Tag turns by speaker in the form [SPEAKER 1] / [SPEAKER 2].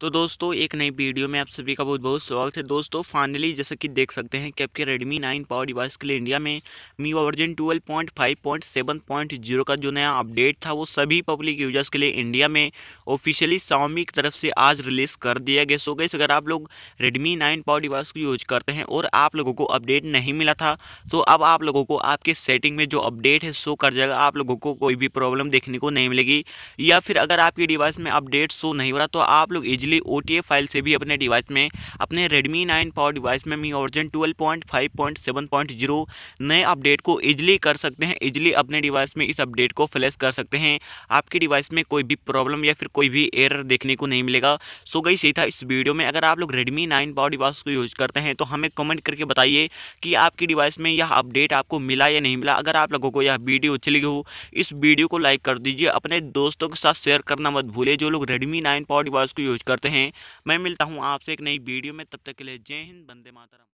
[SPEAKER 1] तो दोस्तों एक नई वीडियो में आप सभी का बहुत बहुत स्वागत है दोस्तों फाइनली जैसे कि देख सकते हैं कि आपके रेडमी नाइन पावर डिवाइस के लिए इंडिया में Mi version point point point five seven zero का जो नया अपडेट था वो सभी पब्लिक यूजर्स के लिए इंडिया में ऑफिशियली Xiaomi की तरफ से आज रिलीज कर दिया गया सो गैस अगर आप लोग रेडमी नाइन पावर डिवाइस को यूज करते हैं और आप लोगों को अपडेट नहीं मिला था तो अब आप लोगों को आपके सेटिंग में जो अपडेट है शो कर जाएगा आप लोगों को कोई भी प्रॉब्लम देखने को नहीं मिलेगी या फिर अगर आपकी डिवाइस में अपडेट शो नहीं हो रहा तो आप लोग ईजी इजीली ओ फाइल से भी अपने डिवाइस में अपने रेडमी नाइन पावर डिवाइस में मी ऑर्जन ट्वेल्व नए अपडेट को ईजिली कर सकते हैं ईजिली अपने डिवाइस में इस अपडेट को फ्लैश कर सकते हैं आपके डिवाइस में कोई भी प्रॉब्लम या फिर कोई भी एरर देखने को नहीं मिलेगा सो गई सही था इस वीडियो में अगर आप लोग रेडमी नाइन पावर डिवाइस को यूज़ करते हैं तो हमें कमेंट करके बताइए कि आपकी डिवाइस में यह अपडेट आपको मिला या नहीं मिला अगर आप लोगों को यह वीडियो अच्छी लगी हो इस वीडियो को लाइक कर दीजिए अपने दोस्तों के साथ शेयर करना मत भूलिए जो लोग Redmi नाइन पावर डिवाइस को यूज़ कर करते हैं मैं मिलता हूँ आपसे एक नई वीडियो में तब तक के लिए जय हिंद बंदे मातरम